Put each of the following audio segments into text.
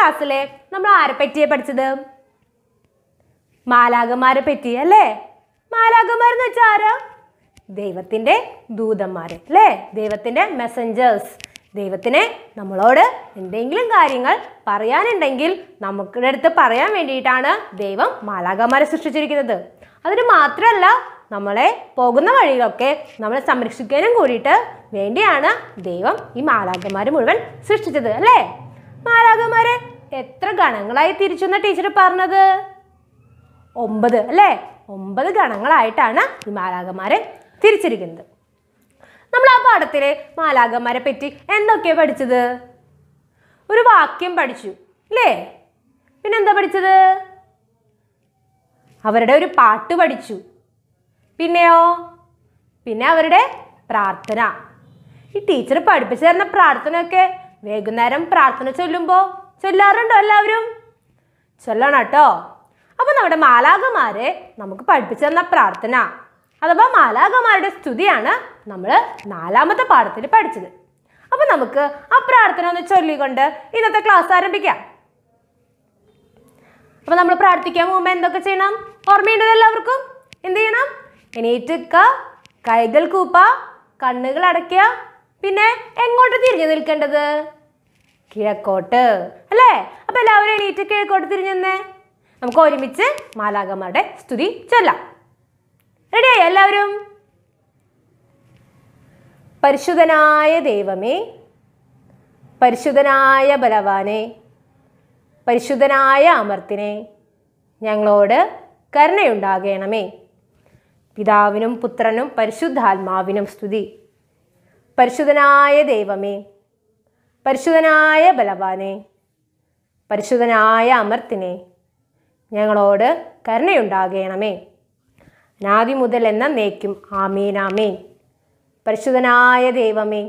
ക്ലാസ്സിലെ നമ്മൾ ആരെ പറ്റിയെ പഠിച്ചത് മാലാകന്മാരെ പറ്റി അല്ലേ മാലാകന്മാരെന്ന് വെച്ചാൽ ആരാ ദൈവത്തിൻ്റെ ദൂതന്മാർ അല്ലേ ദൈവത്തിൻ്റെ മെസ്സഞ്ചേഴ്സ് ദൈവത്തിന് നമ്മളോട് എന്തെങ്കിലും കാര്യങ്ങൾ പറയാനുണ്ടെങ്കിൽ നമുക്കിടെ അടുത്ത് പറയാൻ വേണ്ടിയിട്ടാണ് ദൈവം മാലാകന്മാരെ സൃഷ്ടിച്ചിരിക്കുന്നത് അതിന് മാത്രമല്ല നമ്മളെ പോകുന്ന വഴിയിലൊക്കെ നമ്മളെ സംരക്ഷിക്കാനും കൂടിയിട്ട് വേണ്ടിയാണ് ദൈവം ഈ മാലാകന്മാർ മുഴുവൻ സൃഷ്ടിച്ചത് അല്ലേ മാലാകന്മാരെ എത്ര ഗണങ്ങളായി തിരിച്ചെന്ന ടീച്ചർ പറഞ്ഞത് ഒമ്പത് അല്ലേ ഒമ്പത് ഗണങ്ങളായിട്ടാണ് ഈ മാലാകന്മാരെ തിരിച്ചിരിക്കുന്നത് നമ്മൾ ആ പാഠത്തിലെ മാലാകന്മാരെ പറ്റി എന്തൊക്കെയാണ് പഠിച്ചത് ഒരു വാക്യം പഠിച്ചു അല്ലേ പിന്നെന്താ പഠിച്ചത് അവരുടെ ഒരു പാട്ട് പഠിച്ചു പിന്നെയോ പിന്നെ അവരുടെ പ്രാർത്ഥന ഈ ടീച്ചർ പഠിപ്പിച്ചു തരുന്ന പ്രാർത്ഥനയൊക്കെ വൈകുന്നേരം പ്രാർത്ഥന ചൊല്ലുമ്പോൾ ചൊല്ലാറുണ്ടോ എല്ലാവരും ചൊല്ലണം കേട്ടോ അപ്പോൾ നമ്മുടെ മാലാകമാരെ നമുക്ക് പഠിപ്പിച്ചു തന്ന പ്രാർത്ഥന അഥവാ മാലാകമാരുടെ സ്തുതിയാണ് നമ്മൾ നാലാമത്തെ പാഠത്തിൽ പഠിച്ചത് അപ്പോൾ നമുക്ക് ആ പ്രാർത്ഥന ഒന്ന് ചൊല്ലിക്കൊണ്ട് ഇന്നത്തെ ക്ലാസ് ആരംഭിക്കാം അപ്പോൾ നമ്മൾ പ്രാർത്ഥിക്കാൻ പോകുമ്പോൾ എന്തൊക്കെ ചെയ്യണം ഓർമ്മയുണ്ടത് എല്ലാവർക്കും എന്ത് ചെയ്യണം എണീറ്റുക്ക കൈകൾ കൂപ്പ കണ്ണുകൾ അടയ്ക്കുക പിന്നെ എങ്ങോട്ട് തിരിഞ്ഞു നിൽക്കേണ്ടത് കിഴക്കോട്ട് അല്ലേ അപ്പൊ എല്ലാവരും എണീറ്റ് കിഴക്കോട്ട് തിരിഞ്ഞെന്നേ നമുക്ക് ഒരുമിച്ച് മാലാകമാരുടെ സ്തുതി ചൊല്ലാം റെഡിയായി എല്ലാവരും പരിശുദ്ധനായ ദൈവമേ പരിശുദ്ധനായ ബലവാനെ പരിശുദ്ധനായ അമർത്തിനെ ഞങ്ങളോട് കരുണയുണ്ടാകണമേ പിതാവിനും പുത്രനും പരിശുദ്ധാത്മാവിനും സ്തുതി പരിശുദ്ധനായ ദൈവമേ പരിശുദ്ധനായ ബലവാനെ പരിശുദ്ധനായ അമർത്തിനെ ഞങ്ങളോട് കരുണയുണ്ടാകണമേ നാദി മുതൽ എന്ന നേക്കും ആമേൻ പരിശുദ്ധനായ ദൈവമേ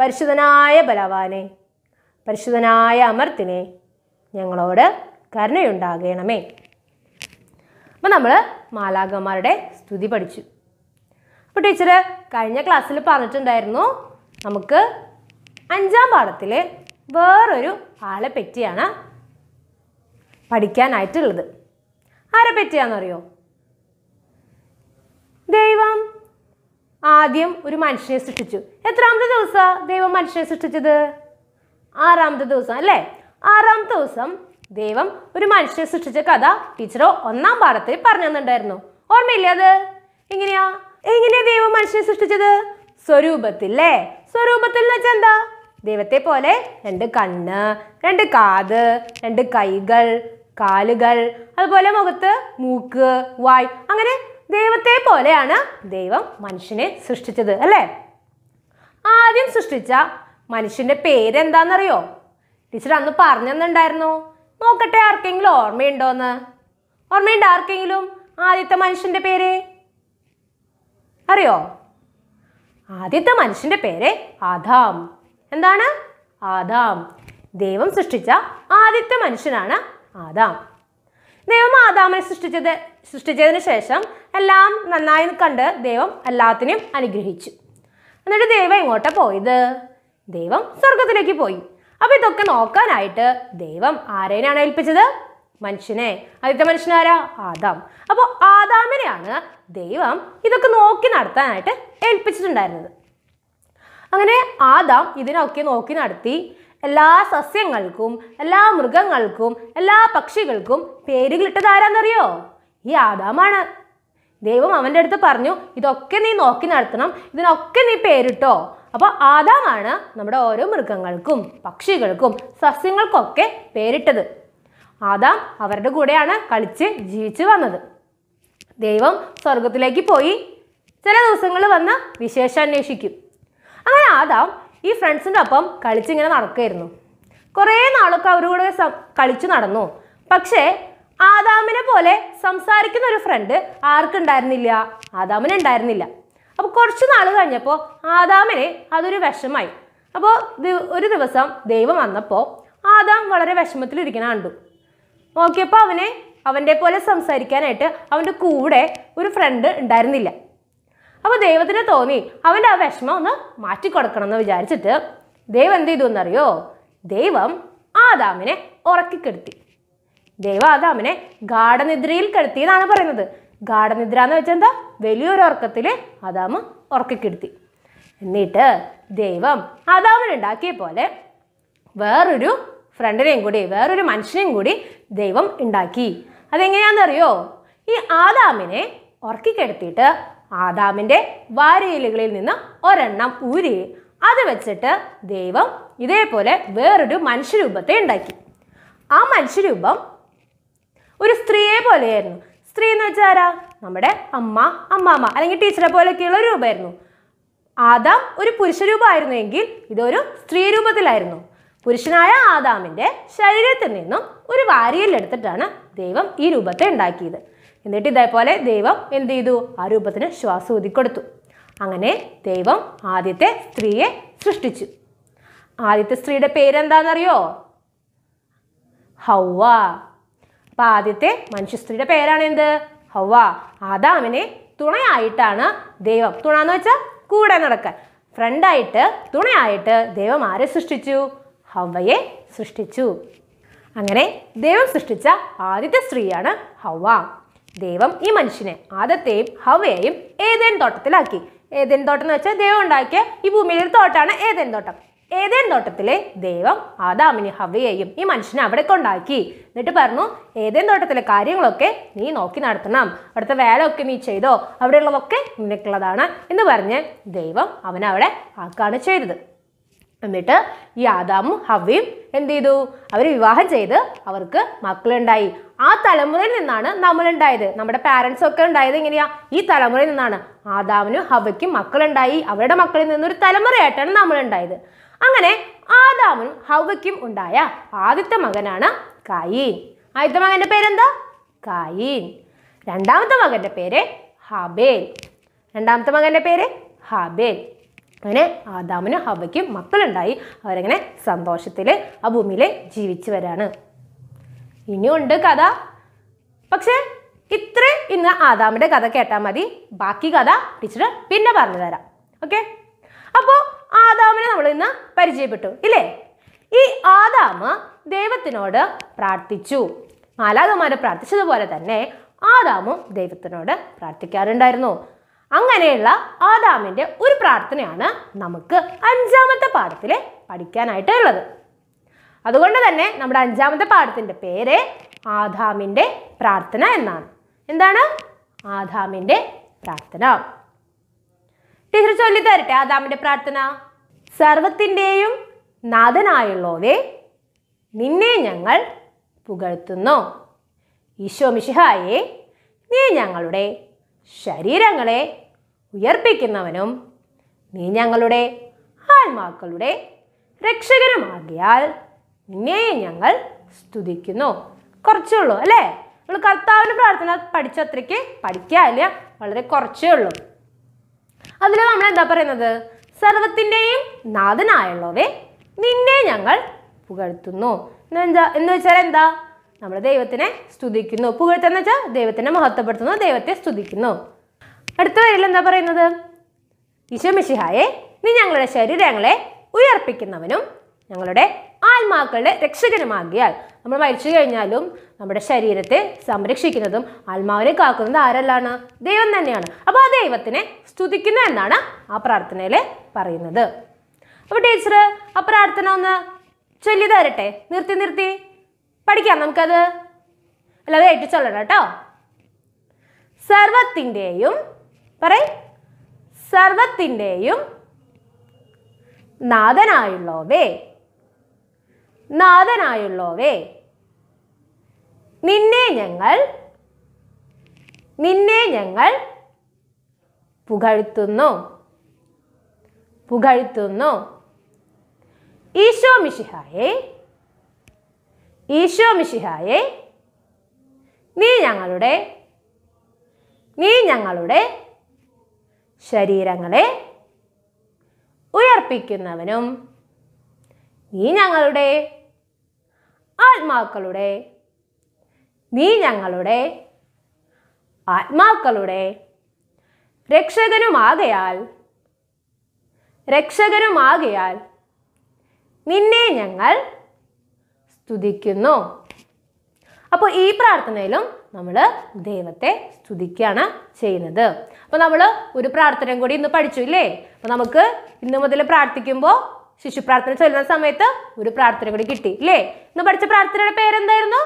പരിശുദ്ധനായ ബലവാനെ പരിശുദ്ധനായ അമർത്തിനെ ഞങ്ങളോട് കരുണയുണ്ടാകണമേ അപ്പം നമ്മൾ മാലാകന്മാരുടെ സ്തുതി പഠിച്ചു ഇപ്പോൾ ടീച്ചർ കഴിഞ്ഞ ക്ലാസ്സിൽ പറഞ്ഞിട്ടുണ്ടായിരുന്നു നമുക്ക് അഞ്ചാം പാഠത്തിൽ വേറൊരു ആളെ പറ്റിയാണ് പഠിക്കാനായിട്ടുള്ളത് ആരെ പറ്റിയാണെന്നറിയോ ദൈവം ആദ്യം ഒരു മനുഷ്യനെ സൃഷ്ടിച്ചു എത്രാമത്തെ ദിവസമാണ് ദൈവം മനുഷ്യനെ സൃഷ്ടിച്ചത് ആറാമത്തെ ദിവസം അല്ലേ ആറാമത്തെ ദിവസം ദൈവം ഒരു മനുഷ്യനെ സൃഷ്ടിച്ച കഥ ടീച്ചറോ ഒന്നാം പാഠത്തിൽ പറഞ്ഞു തന്നിട്ടുണ്ടായിരുന്നു ഓർമ്മയില്ലേ അത് എങ്ങനെയാ എങ്ങനെ ദൈവം മനുഷ്യനെ സൃഷ്ടിച്ചത് സ്വരൂപത്തിൽ അല്ലേ സ്വരൂപത്തിൽ എന്ന് വെച്ചാൽ എന്താ ദൈവത്തെ പോലെ രണ്ട് കണ്ണ് രണ്ട് കാത് രണ്ട് കൈകൾ കാലുകൾ അതുപോലെ മുഖത്ത് മൂക്ക് വായ് അങ്ങനെ ദൈവത്തെ പോലെയാണ് ദൈവം മനുഷ്യനെ സൃഷ്ടിച്ചത് അല്ലേ ആദ്യം സൃഷ്ടിച്ച മനുഷ്യന്റെ പേരെന്താന്നറിയോ ടീച്ചർ അന്ന് പറഞ്ഞെന്നുണ്ടായിരുന്നു നോക്കട്ടെ ആർക്കെങ്കിലും ഓർമ്മയുണ്ടോന്ന് ഓർമ്മയുണ്ട് ആർക്കെങ്കിലും ആദ്യത്തെ മനുഷ്യന്റെ പേര് അറിയോ ആദ്യത്തെ മനുഷ്യന്റെ പേര് ആദാം എന്താണ് ആദാം ദൈവം സൃഷ്ടിച്ച ആദ്യത്തെ മനുഷ്യനാണ് ആദാം ദൈവം ആദാമിനെ സൃഷ്ടിച്ചത് സൃഷ്ടിച്ചതിന് ശേഷം എല്ലാം നന്നായി കണ്ട് ദൈവം എല്ലാത്തിനെയും അനുഗ്രഹിച്ചു എന്നിട്ട് ദൈവം എങ്ങോട്ട പോയത് ദൈവം സ്വർഗത്തിലേക്ക് പോയി അപ്പോൾ ഇതൊക്കെ നോക്കാനായിട്ട് ദൈവം ആരേനാണ് ഏൽപ്പിച്ചത് മനുഷ്യനെ ആദ്യത്തെ മനുഷ്യനാരാ ആദാം അപ്പോൾ ആദാമിനെയാണ് ദൈവം ഇതൊക്കെ നോക്കി നടത്താനായിട്ട് ഏൽപ്പിച്ചിട്ടുണ്ടായിരുന്നത് അങ്ങനെ ആദാം ഇതിനൊക്കെ നോക്കി നടത്തി എല്ലാ സസ്യങ്ങൾക്കും എല്ലാ മൃഗങ്ങൾക്കും എല്ലാ പക്ഷികൾക്കും പേരുകളിട്ടത് ആരാന്നറിയോ ഈ ആദാമാണ് ദൈവം അവൻ്റെ അടുത്ത് പറഞ്ഞു ഇതൊക്കെ നീ നോക്കി നടത്തണം ഇതിനൊക്കെ നീ പേരിട്ടോ അപ്പോൾ ആദാമാണ് നമ്മുടെ ഓരോ മൃഗങ്ങൾക്കും പക്ഷികൾക്കും സസ്യങ്ങൾക്കൊക്കെ പേരിട്ടത് ആദാം അവരുടെ കൂടെയാണ് കളിച്ച് ജീവിച്ചു വന്നത് ദൈവം സ്വർഗത്തിലേക്ക് പോയി ചില ദിവസങ്ങൾ വന്ന് വിശേഷം അന്വേഷിക്കും അങ്ങനെ ആദാം ഈ ഫ്രണ്ട്സിൻ്റെ ഒപ്പം കളിച്ചിങ്ങനെ നടക്കുമായിരുന്നു കുറേ നാളൊക്കെ അവരോട് കളിച്ചു നടന്നു പക്ഷേ ആദാമിനെ പോലെ സംസാരിക്കുന്ന ഒരു ഫ്രണ്ട് ആർക്കുണ്ടായിരുന്നില്ല ആദാമിന് ഉണ്ടായിരുന്നില്ല അപ്പോൾ കുറച്ച് നാൾ കഴിഞ്ഞപ്പോൾ ആദാമിന് അതൊരു വിഷമായി അപ്പോൾ ഒരു ദിവസം ദൈവം വന്നപ്പോൾ ആദാം വളരെ വിഷമത്തിലിരിക്കണ കണ്ടു ഓക്കെ അപ്പോൾ അവനെ അവൻ്റെ പോലെ സംസാരിക്കാനായിട്ട് അവൻ്റെ കൂടെ ഒരു ഫ്രണ്ട് ഉണ്ടായിരുന്നില്ല അപ്പോൾ ദൈവത്തിന് തോന്നി അവൻ്റെ ആ വിഷമം ഒന്ന് മാറ്റിക്കൊടുക്കണം എന്ന് വിചാരിച്ചിട്ട് ദൈവം എന്ത് ചെയ്തു എന്നറിയോ ദൈവം ആദാമിനെ ഉറക്കിക്കെടുത്തി ദൈവം ആദാമിനെ ഗാഠനിദ്രയിൽ കെടുത്തി എന്നാണ് പറയുന്നത് ഗാഠനിദ്ര എന്ന് വെച്ചാൽ എന്താ വലിയൊരു ഉറക്കത്തിൽ ആദാമ് ഉറക്കിക്കെടുത്തി എന്നിട്ട് ദൈവം ആദാമിനുണ്ടാക്കിയ പോലെ വേറൊരു ഫ്രണ്ടിനെയും കൂടി വേറൊരു മനുഷ്യനെയും കൂടി ദൈവം ഉണ്ടാക്കി അതെങ്ങനെയാണെന്നറിയോ ഈ ആദാമിനെ ഉറക്കിക്കെടുത്തിയിട്ട് ആദാമിൻ്റെ വാരയിലുകളിൽ നിന്ന് ഒരെണ്ണം ഊരി അത് വെച്ചിട്ട് ദൈവം ഇതേപോലെ വേറൊരു മനുഷ്യരൂപത്തെ ഉണ്ടാക്കി ആ മനുഷ്യരൂപം ഒരു സ്ത്രീയെ പോലെയായിരുന്നു സ്ത്രീ എന്ന് വെച്ചാൽ ആരാ നമ്മുടെ അമ്മ അമ്മാമ്മ അല്ലെങ്കിൽ ടീച്ചറെ പോലെയൊക്കെയുള്ള രൂപമായിരുന്നു ആദാം ഒരു എങ്കിൽ ഇതൊരു സ്ത്രീ രൂപത്തിലായിരുന്നു പുരുഷനായ ആദാമിൻ്റെ ശരീരത്തിൽ നിന്നും ഒരു വാരിയലെടുത്തിട്ടാണ് ദൈവം ഈ രൂപത്തെ ഉണ്ടാക്കിയത് എന്നിട്ട് ഇതേപോലെ ദൈവം എന്ത് ചെയ്തു ആ രൂപത്തിന് ശ്വാസം ഊതിക്കൊടുത്തു അങ്ങനെ ദൈവം ആദ്യത്തെ സ്ത്രീയെ സൃഷ്ടിച്ചു ആദ്യത്തെ സ്ത്രീയുടെ പേരെന്താണെന്നറിയോ ഹൗവ അപ്പം ആദ്യത്തെ മനുഷ്യ സ്ത്രീയുടെ പേരാണ് എന്ത് ഹൗവ ആദാമിനെ തുണയായിട്ടാണ് ദൈവം തുണ എന്ന് വെച്ചാൽ കൂടെ നടക്കാൻ ഫ്രണ്ടായിട്ട് തുണയായിട്ട് ദൈവം ആരെ സൃഷ്ടിച്ചു ഹവ്വയെ സൃഷ്ടിച്ചു അങ്ങനെ ദൈവം സൃഷ്ടിച്ച ആദ്യത്തെ സ്ത്രീയാണ് ഹവ്വ ദൈവം ഈ മനുഷ്യനെ ആദത്തെയും ഹവയെയും ഏതേൻ തോട്ടത്തിലാക്കി ഏതേൻ തോട്ടം എന്ന് വെച്ചാൽ ദൈവം ഉണ്ടാക്കിയ ഈ ഭൂമിയിലെ ഒരു തോട്ടമാണ് ഏതേൻ തോട്ടം ഏതേൻ തോട്ടത്തിലെ ദൈവം ആദാമിനെ ഹവയെയും ഈ മനുഷ്യനെ അവിടെ കൊണ്ടാക്കി എന്നിട്ട് പറഞ്ഞു ഏതേൻ തോട്ടത്തിലെ കാര്യങ്ങളൊക്കെ നീ നോക്കി നടത്തണം അവിടുത്തെ വേലൊക്കെ നീ ചെയ്തോ അവിടെയുള്ളതൊക്കെ നിനക്കുള്ളതാണ് എന്ന് പറഞ്ഞ് ദൈവം അവനവിടെ ആക്കാണ് ചെയ്തത് എന്നിട്ട് ഈ ആദാമും ഹവയും എന്ത് ചെയ്തു അവർ വിവാഹം ചെയ്ത് അവർക്ക് മക്കളുണ്ടായി ആ തലമുറയിൽ നിന്നാണ് നമ്മളുണ്ടായത് നമ്മുടെ പാരൻസ് ഒക്കെ ഉണ്ടായത് എങ്ങനെയാ ഈ തലമുറയിൽ നിന്നാണ് ആദാമിനും ഹവയ്ക്കും മക്കളുണ്ടായി അവരുടെ മക്കളിൽ നിന്നൊരു തലമുറയായിട്ടാണ് നമ്മളുണ്ടായത് അങ്ങനെ ആദാമിനും ഹവയ്ക്കും ഉണ്ടായ ആദ്യത്തെ മകനാണ് കായീൻ ആദ്യത്തെ മകൻ്റെ പേരെന്താ കായീൻ രണ്ടാമത്തെ മകൻ്റെ പേര് ഹബേൽ രണ്ടാമത്തെ മകൻ്റെ പേര് ഹബേൽ അങ്ങനെ ആദാമിനും ഹവയ്ക്കും മക്കളുണ്ടായി അവരങ്ങനെ സന്തോഷത്തിൽ ആ ഭൂമിയിൽ ജീവിച്ചു വരാണ് ഇനിയുണ്ട് കഥ പക്ഷേ ഇത്ര ഇന്ന് ആദാമിൻ്റെ കഥ കേട്ടാൽ മതി ബാക്കി കഥ ടീച്ചർ പിന്നെ പറഞ്ഞു തരാം ഓക്കെ അപ്പോൾ ആദാമിനെ നമ്മൾ ഇന്ന് പരിചയപ്പെട്ടു ഇല്ലേ ഈ ആദാമ് ദൈവത്തിനോട് പ്രാർത്ഥിച്ചു മാലാകമാരെ പ്രാർത്ഥിച്ചതുപോലെ തന്നെ ആദാമും ദൈവത്തിനോട് പ്രാർത്ഥിക്കാറുണ്ടായിരുന്നു അങ്ങനെയുള്ള ആദാമിൻ്റെ ഒരു പ്രാർത്ഥനയാണ് നമുക്ക് അഞ്ചാമത്തെ പാഠത്തിൽ പഠിക്കാനായിട്ട് ഉള്ളത് അതുകൊണ്ട് തന്നെ നമ്മുടെ അഞ്ചാമത്തെ പാഠത്തിൻ്റെ പേര് ആദാമിൻ്റെ പ്രാർത്ഥന എന്നാണ് എന്താണ് ആദാമിൻ്റെ പ്രാർത്ഥന ടീച്ചർ ചൊല്ലി തരട്ടെ ആദാമിൻ്റെ പ്രാർത്ഥന സർവത്തിൻ്റെയും നാഥനായുള്ളവേ നിന്നെ ഞങ്ങൾ പുകഴ്ത്തുന്നു ഈശോ മിഷിഹായെ നീ ഞങ്ങളുടെ ശരീരങ്ങളെ ഉയർപ്പിക്കുന്നവനും നീ ഞങ്ങളുടെ ആത്മാക്കളുടെ രക്ഷകനുമാകിയാൽ നിന്നെ ഞങ്ങൾ സ്തുതിക്കുന്നു കുറച്ചേ ഉള്ളൂ അല്ലേ നമ്മൾ കർത്താവിൻ്റെ പ്രാർത്ഥന പഠിച്ചത്രയ്ക്ക് അത്രയ്ക്ക് വളരെ കുറച്ചേ ഉള്ളൂ അതിൽ നമ്മൾ എന്താ പറയുന്നത് സർവത്തിൻ്റെയും നാഥനായുള്ളവേ നിന്നെ ഞങ്ങൾ പുകഴ്ത്തുന്നു എന്താ എന്ന് വെച്ചാൽ എന്താ നമ്മൾ ദൈവത്തിനെ സ്തുതിക്കുന്നു പുകഴ്ത്തുന്ന വെച്ചാൽ ദൈവത്തിനെ മഹത്വപ്പെടുത്തുന്നു ദൈവത്തെ സ്തുതിക്കുന്നു അടുത്ത വരിൽ എന്താ പറയുന്നത് ഈശോമിഷിഹായെ നീ ഞങ്ങളുടെ ശരീരങ്ങളെ ഉയർപ്പിക്കുന്നവനും ഞങ്ങളുടെ ആത്മാക്കളുടെ രക്ഷകനുമാകിയാൽ നമ്മൾ മരിച്ചു കഴിഞ്ഞാലും നമ്മുടെ ശരീരത്തെ സംരക്ഷിക്കുന്നതും ആത്മാവിനെ കാക്കുന്നതും ആരെല്ലാണ് ദൈവം തന്നെയാണ് അപ്പോൾ ആ ദൈവത്തിനെ സ്തുതിക്കുന്നു എന്നാണ് ആ പ്രാർത്ഥനയിൽ പറയുന്നത് അപ്പോൾ ടീച്ചർ ആ പ്രാർത്ഥന ഒന്ന് ചൊല്ലി തരട്ടെ നിർത്തി നിർത്തി പഠിക്കാം നമുക്കത് അല്ലാതെ ഏറ്റിച്ചോളണം കേട്ടോ സർവത്തിൻ്റെയും പറയ സർവത്തിൻ്റെയും നാഥനായുള്ളോവേ നാഥനായുള്ളോവേ നിന്നെ ഞങ്ങൾ നിന്നെ ഞങ്ങൾ പുകഴ്ത്തുന്നു പുകഴ്ത്തുന്നു ഈശോ മിഷിഹായേ ഈശോ മിഷിഹായെ നീ ഞങ്ങളുടെ നീ ഞങ്ങളുടെ ശരീരങ്ങളെ ഉയർപ്പിക്കുന്നവനും നീ ഞങ്ങളുടെ ആത്മാക്കളുടെ നീ ഞങ്ങളുടെ ആത്മാക്കളുടെ രക്ഷകനുമാകയാൽ രക്ഷകനുമാകയാൽ നിന്നെ ഞങ്ങൾ സ്തുതിക്കുന്നു അപ്പോൾ ഈ പ്രാർത്ഥനയിലും നമ്മൾ ദൈവത്തെ സ്തുതിക്കുകയാണ് ചെയ്യുന്നത് അപ്പോൾ നമ്മൾ ഒരു പ്രാർത്ഥന കൂടി ഇന്ന് പഠിച്ചു ഇല്ലേ അപ്പോൾ നമുക്ക് ഇന്ന് മുതൽ പ്രാർത്ഥിക്കുമ്പോൾ ശിശു പ്രാർത്ഥന ചൊല്ലുന്ന സമയത്ത് ഒരു പ്രാർത്ഥന കൂടി കിട്ടി ഇല്ലേ ഇന്ന് പഠിച്ച പ്രാർത്ഥനയുടെ പേരെന്തായിരുന്നു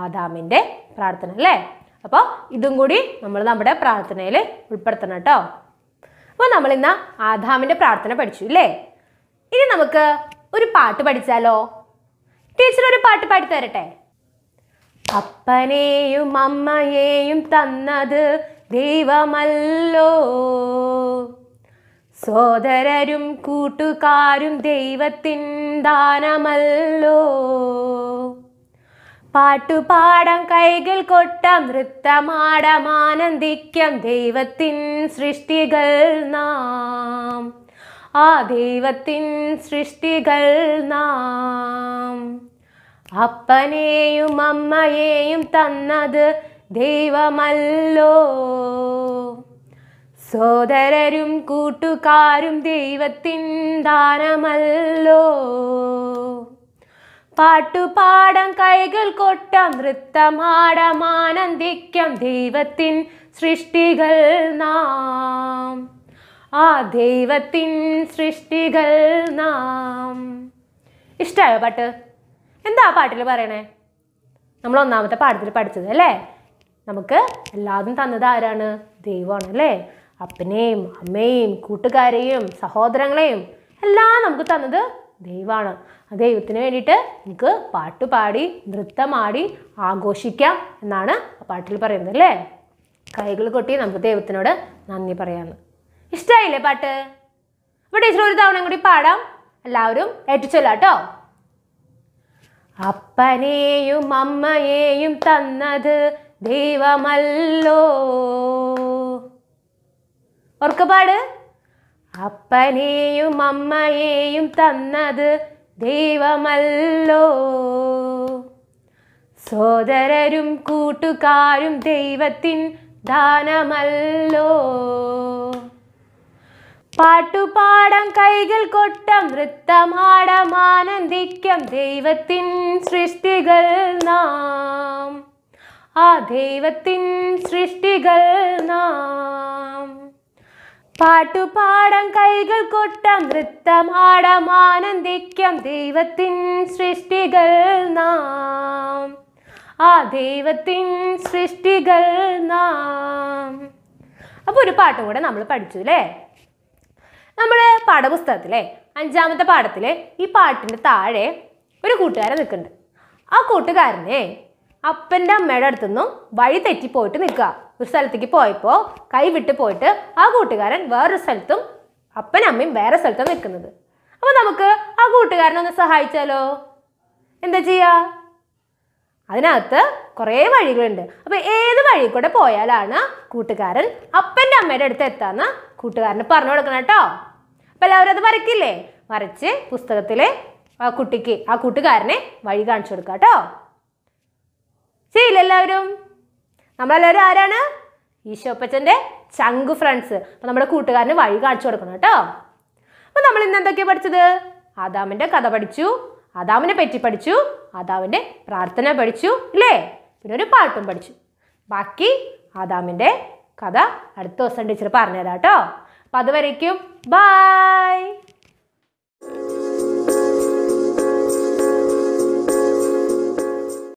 ആദാമിൻ്റെ പ്രാർത്ഥന അല്ലേ അപ്പോൾ ഇതും കൂടി നമ്മൾ നമ്മുടെ പ്രാർത്ഥനയിൽ ഉൾപ്പെടുത്തണം കേട്ടോ അപ്പോൾ നമ്മൾ ഇന്ന് ആദാമിൻ്റെ പ്രാർത്ഥന പഠിച്ചു ഇല്ലേ ഇനി നമുക്ക് ഒരു പാട്ട് പഠിച്ചാലോ ടീച്ചർ ഒരു പാട്ട് പാടി തരട്ടെ അപ്പനെയും അമ്മയെയും തന്നത് ദൈവമല്ലോ സോദരരും കൂട്ടുകാരും ദൈവത്തിൻ ദാനമല്ലോ പാട്ടുപാടം കൈകൾ കൊട്ട നൃത്തമാടാം ആനന്ദിക്കം ദൈവത്തിൻ സൃഷ്ടികൾ നാം ആ ദൈവത്തിൻ സൃഷ്ടികൾ നാം അപ്പനെയും അമ്മയെയും തന്നത് ദൈവമല്ലോ സോദരരും കൂട്ടുകാരും ദൈവത്തിൻ ദാനമല്ലോ പാട്ടുപാടം കൈകൾ കൊട്ടാം നൃത്തമാടമാനന്ദിക്കം ദൈവത്തിൻ സൃഷ്ടികൾ നാം ആ ദൈവത്തിൻ സൃഷ്ടികൾ നാം ഇഷ്ടമായോ പാട്ട് എന്താ പാട്ടിൽ പറയണേ നമ്മൾ ഒന്നാമത്തെ പാഠത്തിൽ പഠിച്ചത് അല്ലേ നമുക്ക് എല്ലാതും തന്നത് ആരാണ് ദൈവമാണ് അല്ലേ അപ്പനെയും അമ്മയും കൂട്ടുകാരെയും സഹോദരങ്ങളെയും എല്ലാം നമുക്ക് തന്നത് ദൈവമാണ് ആ ദൈവത്തിന് വേണ്ടിയിട്ട് നമുക്ക് പാട്ട് പാടി നൃത്തമാടി ആഘോഷിക്കാം എന്നാണ് ആ പാട്ടിൽ പറയുന്നത് അല്ലേ കൈകൾ കൊട്ടി നമുക്ക് ദൈവത്തിനോട് നന്ദി പറയാമെന്ന് ഇഷ്ടമായില്ലേ പാട്ട് അപ്പൊ ടീച്ചർ ഒരു തവണ കൂടി പാടാം എല്ലാവരും ഏറ്റുചൊല്ലാട്ടോ അപ്പനെയും അമ്മയെയും തന്നത് ദൈവമല്ലോ ഓർക്കപ്പാട് അപ്പനെയും അമ്മയെയും തന്നത് ദൈവമല്ലോ സോദരരും കൂട്ടുകാരും ദൈവത്തിൻ ദാനമല്ലോ പാട്ടുപാടാം കൈകൾ കൊട്ടം നൃത്തമാടം ആനന്ദിക്കം ദൈവത്തിൻ സൃഷ്ടികൾ നാം ആ ദൈവത്തിൻ സൃഷ്ടികൾ നാം പാട്ടുപാടാം കൈകൾ കൊട്ടം നൃത്തമാടം ആനന്ദിക്കം ദൈവത്തിൻ സൃഷ്ടികൾ നാം ആ ദൈവത്തിൻ സൃഷ്ടികൾ നാം അപ്പോൾ ഒരു പാട്ട് കൂടെ നമ്മൾ പഠിച്ചു അല്ലേ നമ്മുടെ പാഠപുസ്തകത്തിലെ അഞ്ചാമത്തെ പാഠത്തിലെ ഈ പാട്ടിൻ്റെ താഴെ ഒരു കൂട്ടുകാരൻ നിൽക്കുന്നുണ്ട് ആ കൂട്ടുകാരനെ അപ്പൻ്റെ അമ്മയുടെ അടുത്തുനിന്നും വഴി തെറ്റിപ്പോയിട്ട് നിൽക്കുക ഒരു സ്ഥലത്തേക്ക് പോയപ്പോൾ കൈ വിട്ട് പോയിട്ട് ആ കൂട്ടുകാരൻ വേറൊരു സ്ഥലത്തും അപ്പനും അമ്മയും വേറെ സ്ഥലത്തും നിൽക്കുന്നത് അപ്പോൾ നമുക്ക് ആ കൂട്ടുകാരനെ ഒന്ന് സഹായിച്ചാലോ എന്താ ചെയ്യുക അതിനകത്ത് കുറേ വഴികളുണ്ട് അപ്പോൾ ഏത് വഴി കൂടെ പോയാലാണ് കൂട്ടുകാരൻ അപ്പൻ്റെ അമ്മയുടെ അടുത്ത് എത്താമെന്ന് കൂട്ടുകാരന് പറഞ്ഞു കൊടുക്കണം കേട്ടോ അപ്പം എല്ലാവരും അത് വരയ്ക്കില്ലേ വരച്ച് പുസ്തകത്തിലെ ആ കുട്ടിക്ക് ആ കൂട്ടുകാരനെ വഴി കാണിച്ചു കൊടുക്കുക കേട്ടോ ചെയ്യില്ല എല്ലാവരും നമ്മളെല്ലാവരും ആരാണ് ഈശോപ്പച്ചൻ്റെ ചങ്കു ഫ്രണ്ട്സ് അപ്പം നമ്മുടെ കൂട്ടുകാരന് വഴി കാണിച്ചു കൊടുക്കണം കേട്ടോ അപ്പം നമ്മൾ ഇന്ന് എന്തൊക്കെയാണ് പഠിച്ചത് ആദാമിൻ്റെ കഥ പഠിച്ചു ആദാമിനെ പറ്റി പഠിച്ചു ആദാമിൻ്റെ പ്രാർത്ഥന പഠിച്ചു ഇല്ലേ പിന്നെ ഒരു പാട്ടും പഠിച്ചു ബാക്കി ആദാമിൻ്റെ കഥ അടുത്ത ദിവസം ടീച്ചർ പറഞ്ഞുതരാം കേട്ടോ അപ്പം അതുവരേക്കും ബായ്